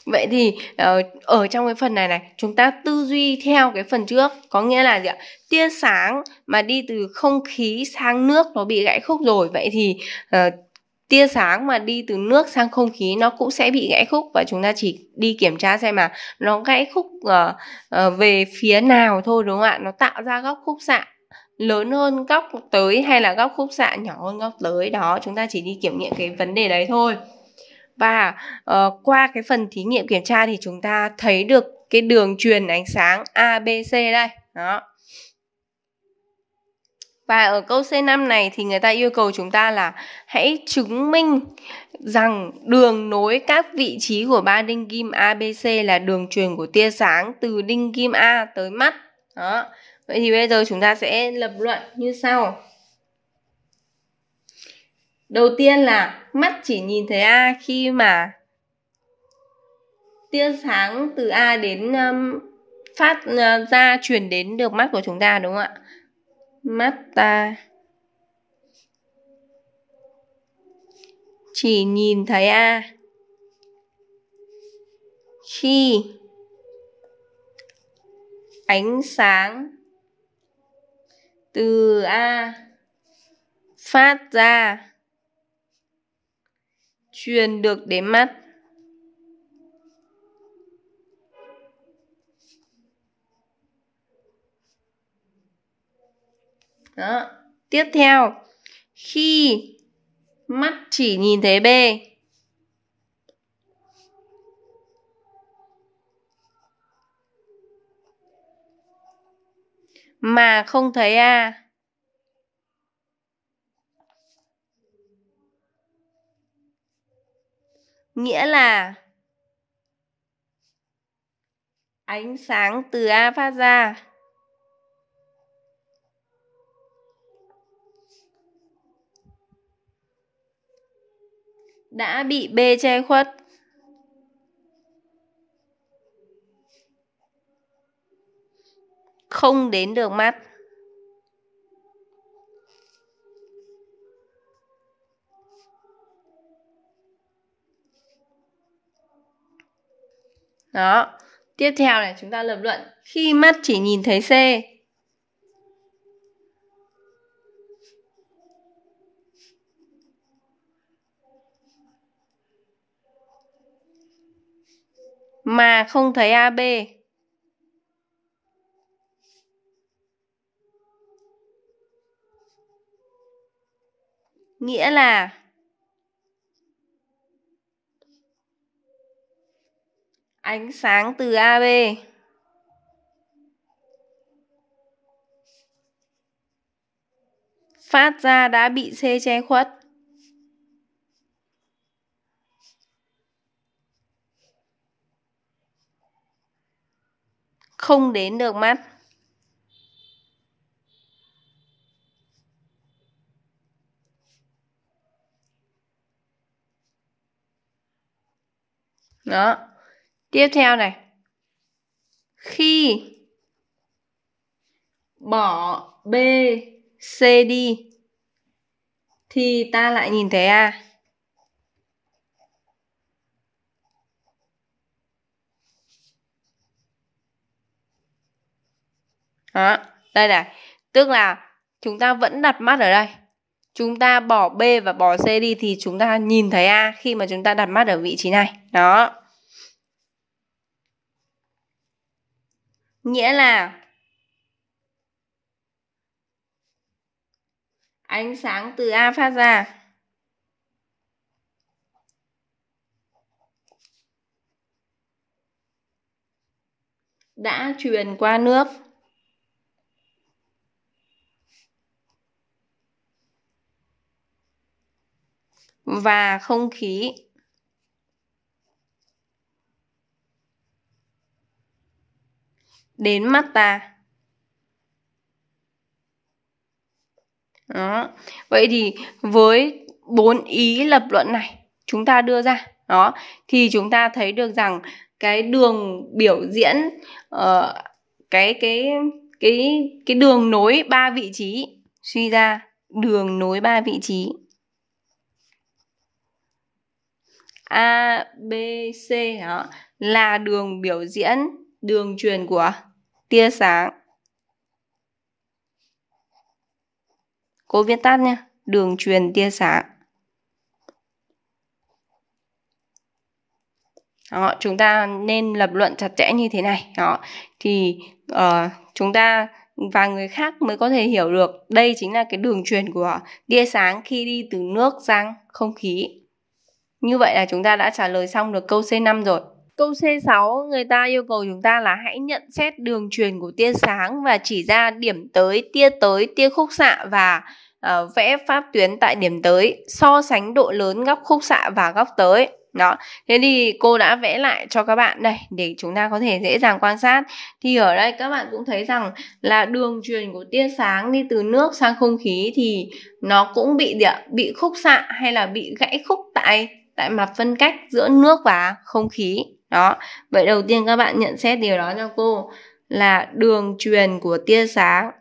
Vậy thì ờ, ở trong cái phần này này, chúng ta tư duy theo cái phần trước, có nghĩa là gì ạ? Tia sáng mà đi từ không khí sang nước nó bị gãy khúc rồi, vậy thì uh, tia sáng mà đi từ nước sang không khí nó cũng sẽ bị gãy khúc và chúng ta chỉ đi kiểm tra xem mà nó gãy khúc uh, uh, về phía nào thôi đúng không ạ nó tạo ra góc khúc xạ lớn hơn góc tới hay là góc khúc xạ nhỏ hơn góc tới đó chúng ta chỉ đi kiểm nghiệm cái vấn đề đấy thôi và uh, qua cái phần thí nghiệm kiểm tra thì chúng ta thấy được cái đường truyền ánh sáng ABC đây đó và ở câu C5 này thì người ta yêu cầu chúng ta là hãy chứng minh rằng đường nối các vị trí của ba đinh kim ABC là đường truyền của tia sáng từ đinh kim A tới mắt. Đó. Vậy thì bây giờ chúng ta sẽ lập luận như sau. Đầu tiên là mắt chỉ nhìn thấy A khi mà tia sáng từ A đến um, phát uh, ra truyền đến được mắt của chúng ta đúng không ạ? mắt ta Chỉ nhìn thấy a Khi Ánh sáng Từ a Phát ra Truyền được đến mắt Đó. Tiếp theo, khi mắt chỉ nhìn thấy B mà không thấy A nghĩa là ánh sáng từ A phát ra đã bị B che khuất. Không đến được mắt. Đó, tiếp theo này chúng ta lập luận khi mắt chỉ nhìn thấy C mà không thấy AB. Nghĩa là ánh sáng từ AB phát ra đã bị C che khuất. không đến được mắt đó tiếp theo này khi bỏ b c đi thì ta lại nhìn thấy a à? Đó, đây này. Tức là chúng ta vẫn đặt mắt ở đây. Chúng ta bỏ B và bỏ C đi thì chúng ta nhìn thấy A khi mà chúng ta đặt mắt ở vị trí này. Đó. Nghĩa là ánh sáng từ A phát ra đã truyền qua nước và không khí đến mắt ta đó vậy thì với bốn ý lập luận này chúng ta đưa ra đó thì chúng ta thấy được rằng cái đường biểu diễn uh, cái cái cái cái đường nối ba vị trí suy ra đường nối ba vị trí A, B, C đó là đường biểu diễn, đường truyền của tia sáng. Cô viết tắt nha, đường truyền tia sáng. Đó, chúng ta nên lập luận chặt chẽ như thế này. Đó, thì uh, chúng ta và người khác mới có thể hiểu được đây chính là cái đường truyền của tia sáng khi đi từ nước sang không khí như vậy là chúng ta đã trả lời xong được câu C5 rồi. Câu C6 người ta yêu cầu chúng ta là hãy nhận xét đường truyền của tia sáng và chỉ ra điểm tới, tia tới, tia khúc xạ và uh, vẽ pháp tuyến tại điểm tới, so sánh độ lớn góc khúc xạ và góc tới. Đó, thế thì cô đã vẽ lại cho các bạn đây để chúng ta có thể dễ dàng quan sát. Thì ở đây các bạn cũng thấy rằng là đường truyền của tia sáng đi từ nước sang không khí thì nó cũng bị bị khúc xạ hay là bị gãy khúc tại tại mặt phân cách giữa nước và không khí đó vậy đầu tiên các bạn nhận xét điều đó cho cô là đường truyền của tia sáng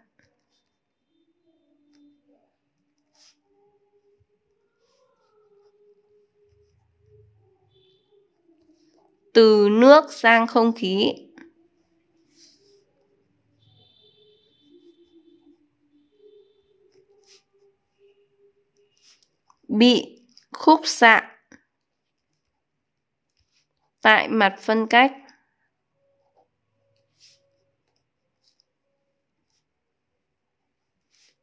từ nước sang không khí bị khúc xạ tại mặt phân cách.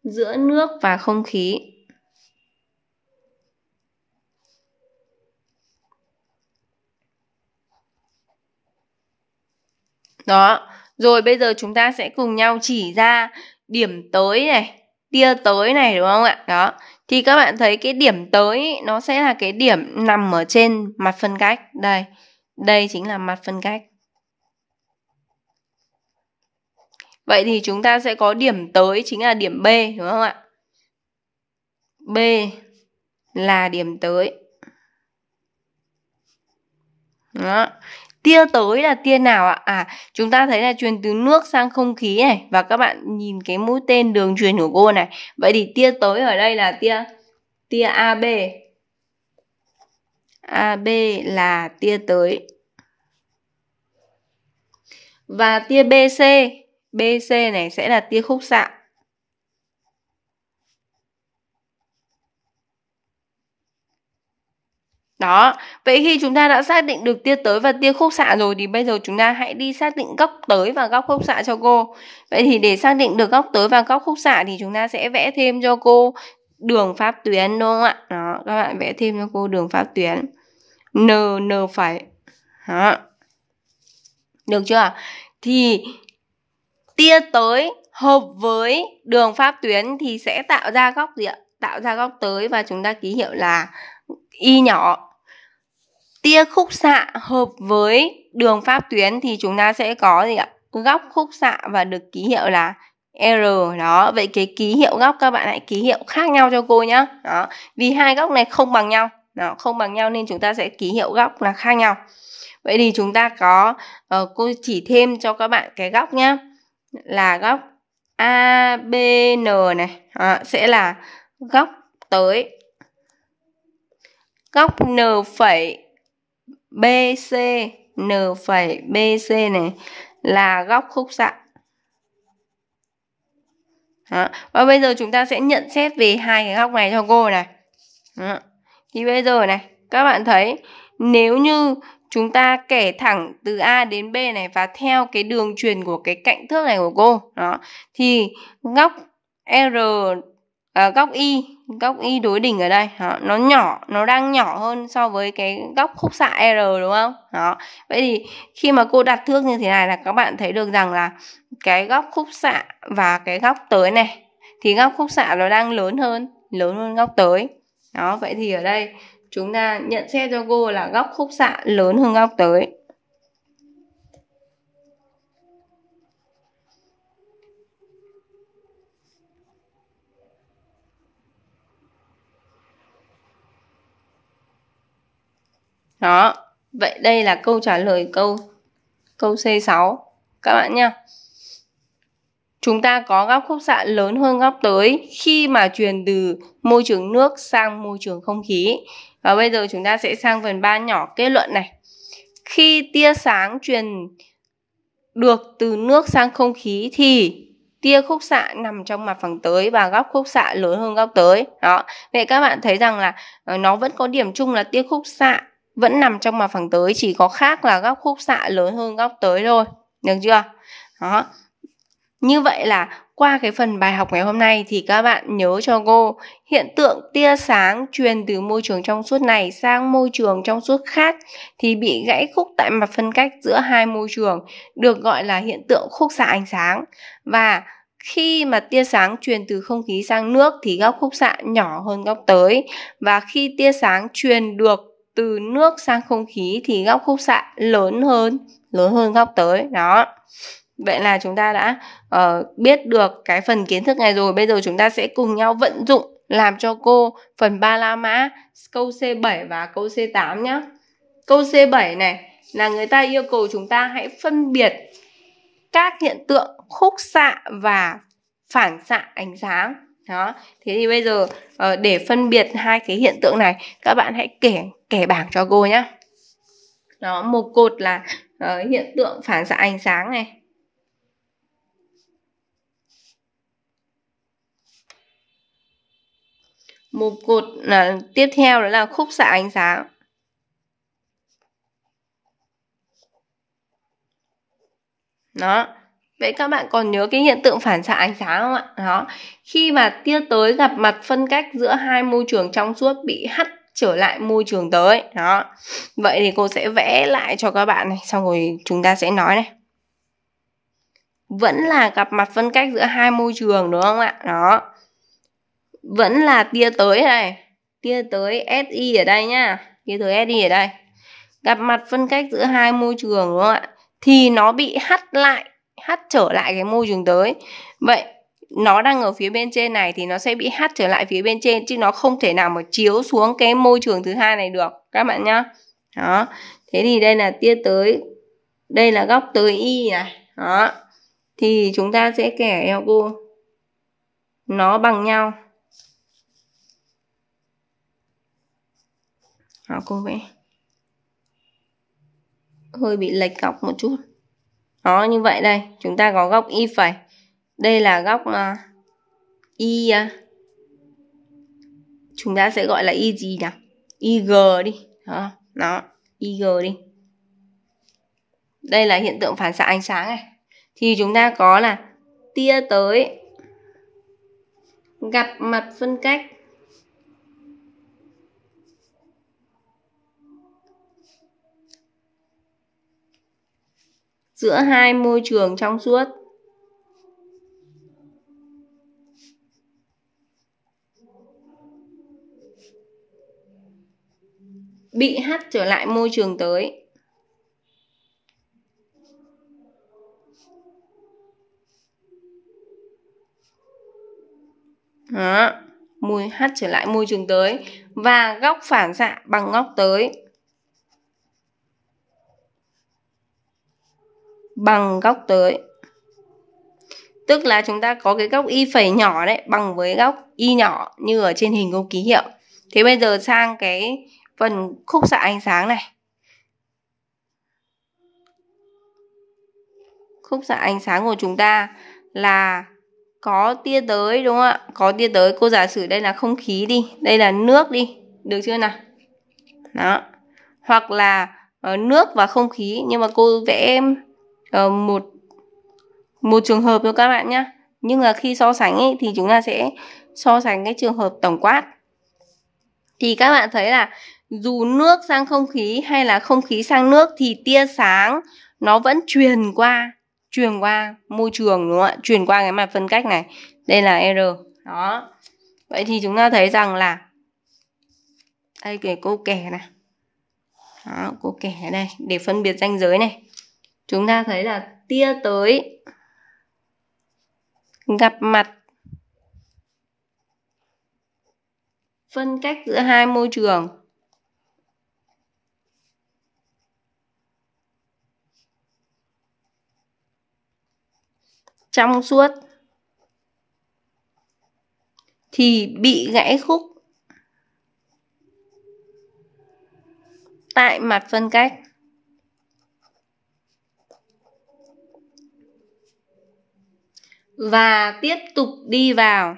giữa nước và không khí. Đó, rồi bây giờ chúng ta sẽ cùng nhau chỉ ra điểm tới này, tia tới này đúng không ạ? Đó, thì các bạn thấy cái điểm tới nó sẽ là cái điểm nằm ở trên mặt phân cách. Đây, đây chính là mặt phân cách. Vậy thì chúng ta sẽ có điểm tới chính là điểm B đúng không ạ? B là điểm tới. Đó. Tia tới là tia nào ạ? À, chúng ta thấy là truyền từ nước sang không khí này và các bạn nhìn cái mũi tên đường truyền của cô này. Vậy thì tia tới ở đây là tia tia AB AB là tia tới. Và tia BC, BC này sẽ là tia khúc xạ. Đó, vậy khi chúng ta đã xác định được tia tới và tia khúc xạ rồi thì bây giờ chúng ta hãy đi xác định góc tới và góc khúc xạ cho cô. Vậy thì để xác định được góc tới và góc khúc xạ thì chúng ta sẽ vẽ thêm cho cô đường pháp tuyến đúng không ạ đó các bạn vẽ thêm cho cô đường pháp tuyến n n phải đó được chưa thì tia tới hợp với đường pháp tuyến thì sẽ tạo ra góc gì ạ tạo ra góc tới và chúng ta ký hiệu là y nhỏ tia khúc xạ hợp với đường pháp tuyến thì chúng ta sẽ có gì ạ góc khúc xạ và được ký hiệu là R đó vậy cái ký hiệu góc các bạn hãy ký hiệu khác nhau cho cô nhá đó vì hai góc này không bằng nhau nó không bằng nhau nên chúng ta sẽ ký hiệu góc là khác nhau vậy thì chúng ta có uh, cô chỉ thêm cho các bạn cái góc nhá là góc ABN này à, sẽ là góc tới góc N phẩy BC N phẩy BC này là góc khúc xạ đó. Và bây giờ chúng ta sẽ nhận xét về hai cái góc này cho cô này. Đó. Thì bây giờ này, các bạn thấy nếu như chúng ta kẻ thẳng từ A đến B này và theo cái đường truyền của cái cạnh thước này của cô đó thì góc R à, góc Y góc Y đối đỉnh ở đây đó, nó nhỏ nó đang nhỏ hơn so với cái góc khúc xạ R đúng không đó vậy thì khi mà cô đặt thước như thế này là các bạn thấy được rằng là cái góc khúc xạ và cái góc tới này thì góc khúc xạ nó đang lớn hơn lớn hơn góc tới đó vậy thì ở đây chúng ta nhận xét cho cô là góc khúc xạ lớn hơn góc tới Đó, vậy đây là câu trả lời câu câu C6 các bạn nhé Chúng ta có góc khúc xạ lớn hơn góc tới khi mà truyền từ môi trường nước sang môi trường không khí. Và bây giờ chúng ta sẽ sang phần 3 nhỏ kết luận này. Khi tia sáng truyền được từ nước sang không khí thì tia khúc xạ nằm trong mặt phẳng tới và góc khúc xạ lớn hơn góc tới. Đó. Vậy các bạn thấy rằng là ờ, nó vẫn có điểm chung là tia khúc xạ vẫn nằm trong mặt phẳng tới chỉ có khác là góc khúc xạ lớn hơn góc tới thôi. Được chưa? Đó. Như vậy là qua cái phần bài học ngày hôm nay thì các bạn nhớ cho cô hiện tượng tia sáng truyền từ môi trường trong suốt này sang môi trường trong suốt khác thì bị gãy khúc tại mặt phân cách giữa hai môi trường được gọi là hiện tượng khúc xạ ánh sáng và khi mà tia sáng truyền từ không khí sang nước thì góc khúc xạ nhỏ hơn góc tới và khi tia sáng truyền được từ nước sang không khí thì góc khúc xạ lớn hơn lớn hơn góc tới đó vậy là chúng ta đã uh, biết được cái phần kiến thức này rồi bây giờ chúng ta sẽ cùng nhau vận dụng làm cho cô phần ba la mã câu C7 và câu C8 nhé câu C7 này là người ta yêu cầu chúng ta hãy phân biệt các hiện tượng khúc xạ và phản xạ ánh sáng đó thế thì bây giờ uh, để phân biệt hai cái hiện tượng này các bạn hãy kể kể bảng cho cô nhé đó một cột là uh, hiện tượng phản xạ ánh sáng này một cột là tiếp theo đó là khúc xạ ánh sáng đó vậy các bạn còn nhớ cái hiện tượng phản xạ ánh sáng không ạ đó khi mà tia tới gặp mặt phân cách giữa hai môi trường trong suốt bị hắt trở lại môi trường tới đó vậy thì cô sẽ vẽ lại cho các bạn này xong rồi chúng ta sẽ nói này vẫn là gặp mặt phân cách giữa hai môi trường đúng không ạ đó vẫn là tia tới này tia tới SI ở đây nhá tia tới SI ở đây gặp mặt phân cách giữa hai môi trường đúng không ạ thì nó bị hắt lại hắt trở lại cái môi trường tới vậy nó đang ở phía bên trên này thì nó sẽ bị hắt trở lại phía bên trên chứ nó không thể nào mà chiếu xuống cái môi trường thứ hai này được các bạn nhá đó thế thì đây là tia tới đây là góc tới y này đó thì chúng ta sẽ kẻ eo cô nó bằng nhau đó cô vẽ hơi bị lệch góc một chút đó như vậy đây chúng ta có góc y phải đây là góc uh, ờ, y ờ. chúng ta sẽ gọi là y gì nhỉ y g đi đó y g đi đây là hiện tượng phản xạ ánh sáng này thì chúng ta có là tia tới gặp mặt phân cách giữa hai môi trường trong suốt. Bị hắt trở lại môi trường tới. Đó, mùi hắt trở lại môi trường tới và góc phản xạ bằng góc tới. bằng góc tới tức là chúng ta có cái góc y phẩy nhỏ đấy bằng với góc y nhỏ như ở trên hình ô ký hiệu thế bây giờ sang cái phần khúc xạ ánh sáng này khúc xạ ánh sáng của chúng ta là có tia tới đúng không ạ có tia tới cô giả sử đây là không khí đi đây là nước đi được chưa nào đó hoặc là ờ, nước và không khí nhưng mà cô vẽ Ờ, một một trường hợp thôi các bạn nhé nhưng là khi so sánh ấy, thì chúng ta sẽ so sánh cái trường hợp tổng quát thì các bạn thấy là dù nước sang không khí hay là không khí sang nước thì tia sáng nó vẫn truyền qua truyền qua môi trường đúng không ạ truyền qua cái mặt phân cách này đây là r đó vậy thì chúng ta thấy rằng là đây cái cô kẻ này đó, cô kẻ đây để phân biệt ranh giới này chúng ta thấy là tia tới gặp mặt phân cách giữa hai môi trường trong suốt thì bị gãy khúc tại mặt phân cách và tiếp tục đi vào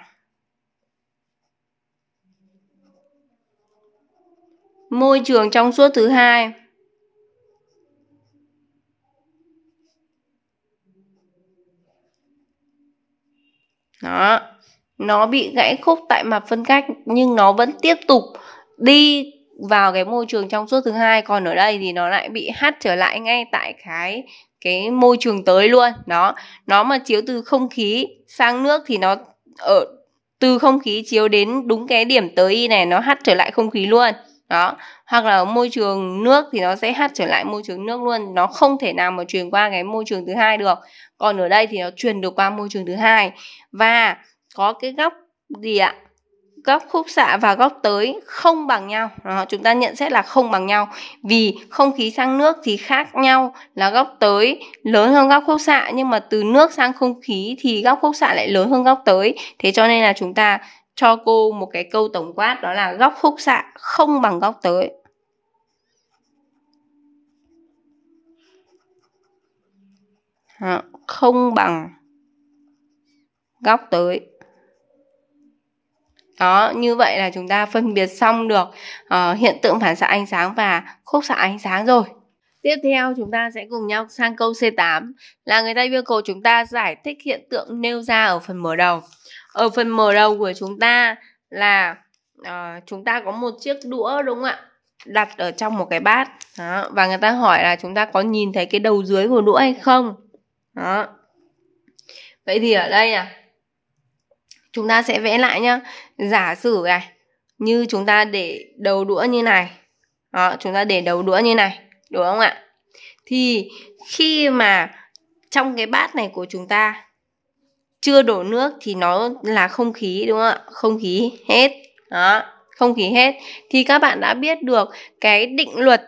môi trường trong suốt thứ hai đó nó bị gãy khúc tại mặt phân cách nhưng nó vẫn tiếp tục đi vào cái môi trường trong suốt thứ hai còn ở đây thì nó lại bị hắt trở lại ngay tại cái cái môi trường tới luôn nó nó mà chiếu từ không khí sang nước thì nó ở ờ, từ không khí chiếu đến đúng cái điểm tới y này nó hắt trở lại không khí luôn đó hoặc là môi trường nước thì nó sẽ hắt trở lại môi trường nước luôn nó không thể nào mà truyền qua cái môi trường thứ hai được còn ở đây thì nó truyền được qua môi trường thứ hai và có cái góc gì ạ góc khúc xạ và góc tới không bằng nhau đó, chúng ta nhận xét là không bằng nhau vì không khí sang nước thì khác nhau là góc tới lớn hơn góc khúc xạ nhưng mà từ nước sang không khí thì góc khúc xạ lại lớn hơn góc tới thế cho nên là chúng ta cho cô một cái câu tổng quát đó là góc khúc xạ không bằng góc tới không bằng góc tới đó như vậy là chúng ta phân biệt xong được uh, hiện tượng phản xạ ánh sáng và khúc xạ ánh sáng rồi Tiếp theo chúng ta sẽ cùng nhau sang câu C8 là người ta yêu cầu chúng ta giải thích hiện tượng nêu ra ở phần mở đầu. Ở phần mở đầu của chúng ta là uh, chúng ta có một chiếc đũa đúng không ạ? Đặt ở trong một cái bát. Đó. Và người ta hỏi là chúng ta có nhìn thấy cái đầu dưới của đũa hay không? Đó. Vậy thì ở đây à, chúng ta sẽ vẽ lại nhá giả sử này như chúng ta để đầu đũa như này đó chúng ta để đầu đũa như này đúng không ạ thì khi mà trong cái bát này của chúng ta chưa đổ nước thì nó là không khí đúng không ạ không khí hết đó không khí hết thì các bạn đã biết được cái định luật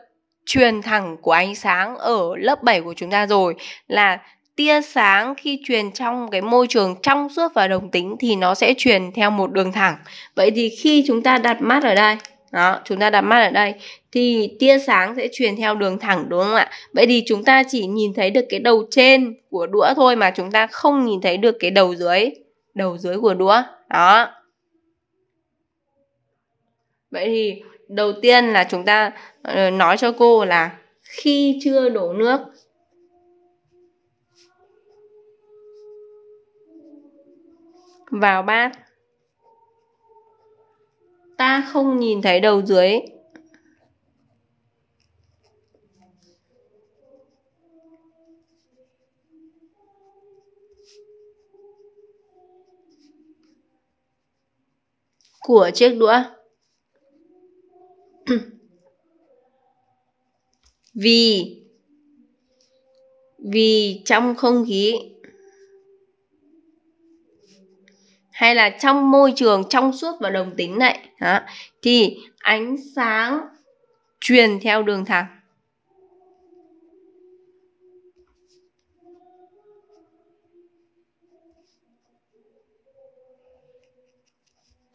truyền thẳng của ánh sáng ở lớp 7 của chúng ta rồi là tia sáng khi truyền trong cái môi trường trong suốt và đồng tính thì nó sẽ truyền theo một đường thẳng vậy thì khi chúng ta đặt mắt ở đây đó, chúng ta đặt mắt ở đây thì tia sáng sẽ truyền theo đường thẳng đúng không ạ? Vậy thì chúng ta chỉ nhìn thấy được cái đầu trên của đũa thôi mà chúng ta không nhìn thấy được cái đầu dưới, đầu dưới của đũa. Đó. Vậy thì đầu tiên là chúng ta ờ, nói cho cô là khi chưa đổ nước vào bát ta không nhìn thấy đầu dưới của chiếc đũa vì vì trong không khí hay là trong môi trường trong suốt và đồng tính này đó, thì ánh sáng truyền theo đường thẳng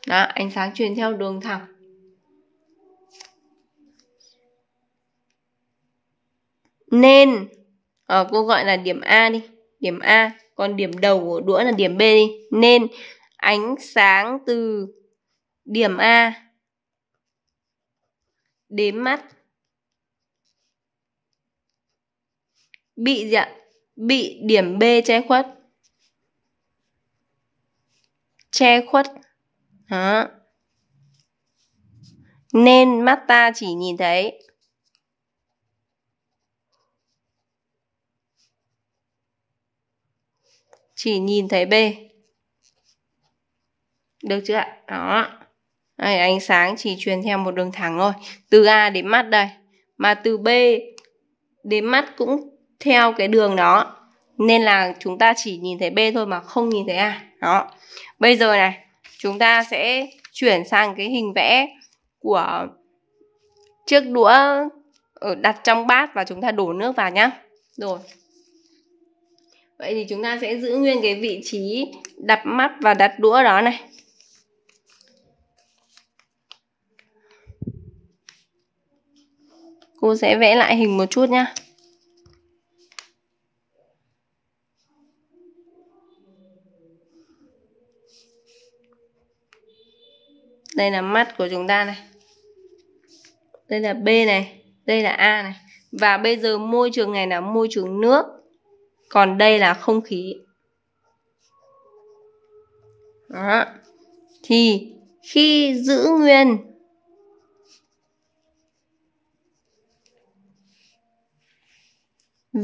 Đó, ánh sáng truyền theo đường thẳng Nên à, Cô gọi là điểm A đi Điểm A Còn điểm đầu của đũa là điểm B đi Nên ánh sáng từ điểm A đến mắt bị gì ạ? Bị điểm B che khuất. Che khuất. Đó. Nên mắt ta chỉ nhìn thấy chỉ nhìn thấy B. Được chưa ạ? Đó. Đây, ánh sáng chỉ truyền theo một đường thẳng thôi. Từ A đến mắt đây. Mà từ B đến mắt cũng theo cái đường đó. Nên là chúng ta chỉ nhìn thấy B thôi mà không nhìn thấy A. Đó. Bây giờ này, chúng ta sẽ chuyển sang cái hình vẽ của chiếc đũa ở đặt trong bát và chúng ta đổ nước vào nhá. Rồi. Vậy thì chúng ta sẽ giữ nguyên cái vị trí đặt mắt và đặt đũa đó này. Cô sẽ vẽ lại hình một chút nhá. Đây là mắt của chúng ta này. Đây là B này, đây là A này. Và bây giờ môi trường này là môi trường nước. Còn đây là không khí. Đó. Thì khi giữ nguyên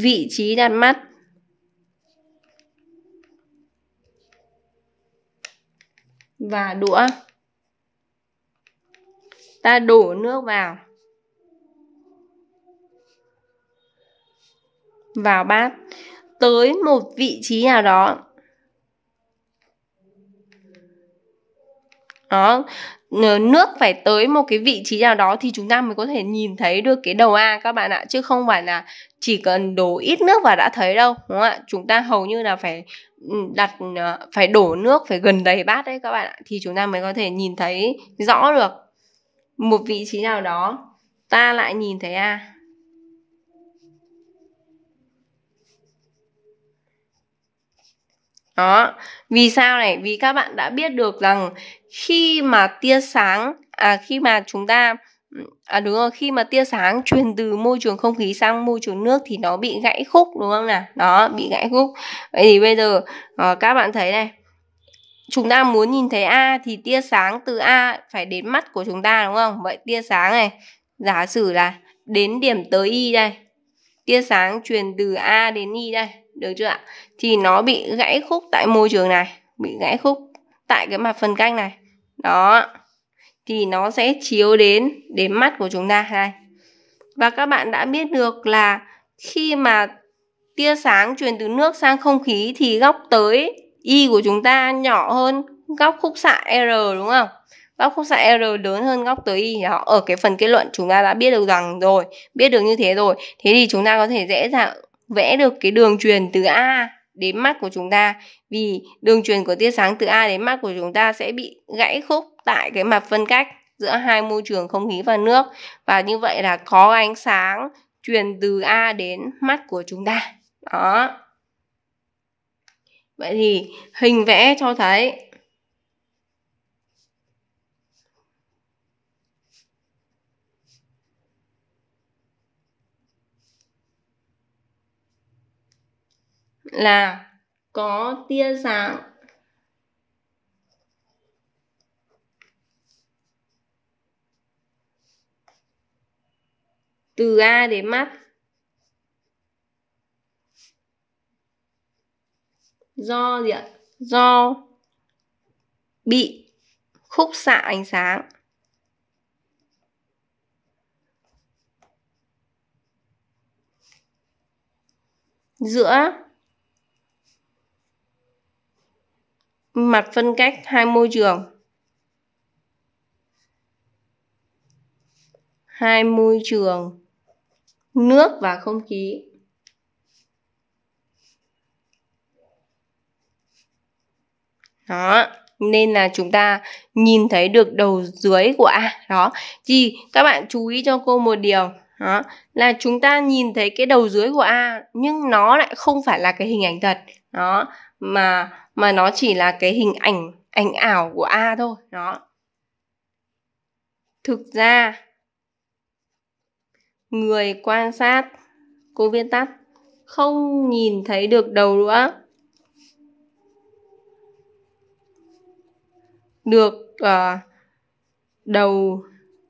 vị trí đặt mắt và đũa ta đổ nước vào vào bát tới một vị trí nào đó đó nước phải tới một cái vị trí nào đó thì chúng ta mới có thể nhìn thấy được cái đầu A các bạn ạ chứ không phải là chỉ cần đổ ít nước và đã thấy đâu đúng không ạ chúng ta hầu như là phải ừ, đặt ờ, phải đổ nước phải gần đầy bát đấy các bạn ạ thì chúng ta mới có thể nhìn thấy rõ được một vị trí nào đó ta lại nhìn thấy A đó vì sao này vì các bạn đã biết được rằng khi mà tia sáng à khi mà chúng ta à đúng rồi khi mà tia sáng truyền từ môi trường không khí sang môi trường nước thì nó bị gãy khúc đúng không nào đó bị gãy khúc vậy thì bây giờ à, các bạn thấy này chúng ta muốn nhìn thấy a thì tia sáng từ a phải đến mắt của chúng ta đúng không vậy tia sáng này giả sử là đến điểm tới y đây tia sáng truyền từ a đến y đây được chưa ạ thì nó bị gãy khúc tại môi trường này bị gãy khúc tại cái mặt phần cách này đó thì nó sẽ chiếu đến đến mắt của chúng ta đây. và các bạn đã biết được là khi mà tia sáng truyền từ nước sang không khí thì góc tới y của chúng ta nhỏ hơn góc khúc xạ r đúng không góc khúc xạ r lớn hơn góc tới y đó ở cái phần kết luận chúng ta đã biết được rằng rồi biết được như thế rồi thế thì chúng ta có thể dễ dàng vẽ được cái đường truyền từ A đến mắt của chúng ta vì đường truyền của tia sáng từ A đến mắt của chúng ta sẽ bị gãy khúc tại cái mặt phân cách giữa hai môi trường không khí và nước và như vậy là có ánh sáng truyền từ A đến mắt của chúng ta. Đó. Vậy thì hình vẽ cho thấy là có tia dạng từ A đến mắt do gì ạ? Do bị khúc xạ ánh sáng. Giữa mặt phân cách hai môi trường hai môi trường nước và không khí đó nên là chúng ta nhìn thấy được đầu dưới của A đó thì các bạn chú ý cho cô một điều đó là chúng ta nhìn thấy cái đầu dưới của A nhưng nó lại không phải là cái hình ảnh thật đó mà mà nó chỉ là cái hình ảnh ảnh ảo của a thôi đó thực ra người quan sát cô viết tắt không nhìn thấy được đầu đũa được uh, đầu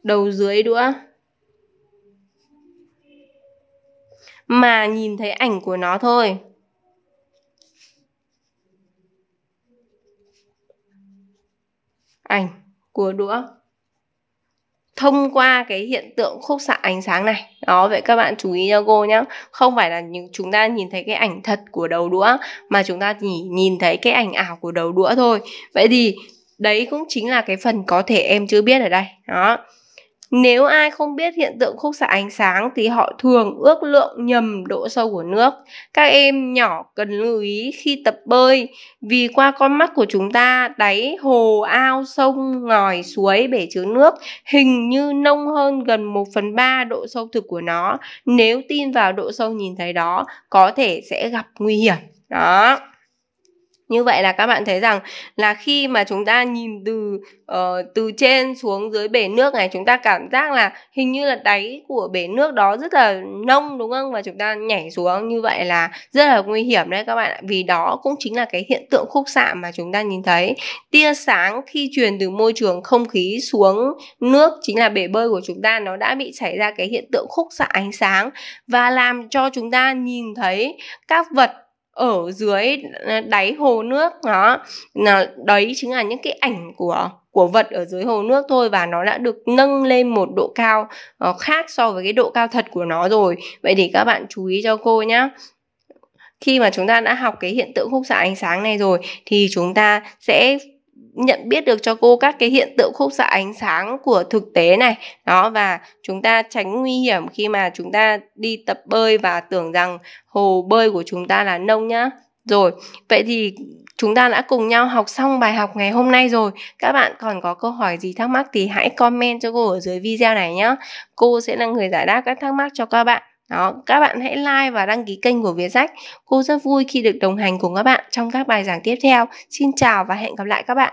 đầu dưới đũa mà nhìn thấy ảnh của nó thôi ảnh của đũa thông qua cái hiện tượng khúc xạ ánh sáng này đó vậy các bạn chú ý cho cô nhé không phải là những chúng ta nhìn thấy cái ảnh thật của đầu đũa mà chúng ta chỉ nhìn thấy cái ảnh ảo của đầu đũa thôi vậy thì đấy cũng chính là cái phần có thể em chưa biết ở đây đó nếu ai không biết hiện tượng khúc xạ ánh sáng thì họ thường ước lượng nhầm độ sâu của nước. Các em nhỏ cần lưu ý khi tập bơi vì qua con mắt của chúng ta đáy hồ, ao, sông, ngòi, suối, bể chứa nước hình như nông hơn gần 1 phần 3 độ sâu thực của nó. Nếu tin vào độ sâu nhìn thấy đó có thể sẽ gặp nguy hiểm. Đó như vậy là các bạn thấy rằng là khi mà chúng ta nhìn từ uh, từ trên xuống dưới bể nước này chúng ta cảm giác là hình như là đáy của bể nước đó rất là nông đúng không và chúng ta nhảy xuống như vậy là rất là nguy hiểm đấy các bạn vì đó cũng chính là cái hiện tượng khúc xạ mà chúng ta nhìn thấy tia sáng khi truyền từ môi trường không khí xuống nước chính là bể bơi của chúng ta nó đã bị xảy ra cái hiện tượng khúc xạ ánh sáng và làm cho chúng ta nhìn thấy các vật ở dưới ờ, đáy hồ nước đó là đấy chính là những cái ảnh của của vật ở dưới hồ nước thôi và nó đã được nâng lên một độ cao uh, khác so với cái độ cao thật của nó rồi vậy thì các bạn chú ý cho cô nhé khi mà chúng ta đã học cái hiện tượng khúc xạ ánh sáng này rồi thì chúng ta sẽ nhận biết được cho cô các cái hiện tượng khúc xạ ánh sáng của thực tế này đó và chúng ta tránh nguy hiểm khi mà chúng ta đi tập bơi và tưởng rằng hồ bơi của chúng ta là nông nhá rồi vậy thì chúng ta đã cùng nhau học xong bài học ngày hôm nay rồi các bạn còn có câu hỏi gì thắc mắc thì hãy comment cho cô ở dưới video này nhé cô sẽ là người giải đáp các thắc mắc cho các bạn đó, các bạn hãy like và đăng ký kênh của Việt Sách. Cô rất vui khi được đồng hành cùng các bạn trong các bài giảng tiếp theo. Xin chào và hẹn gặp lại các bạn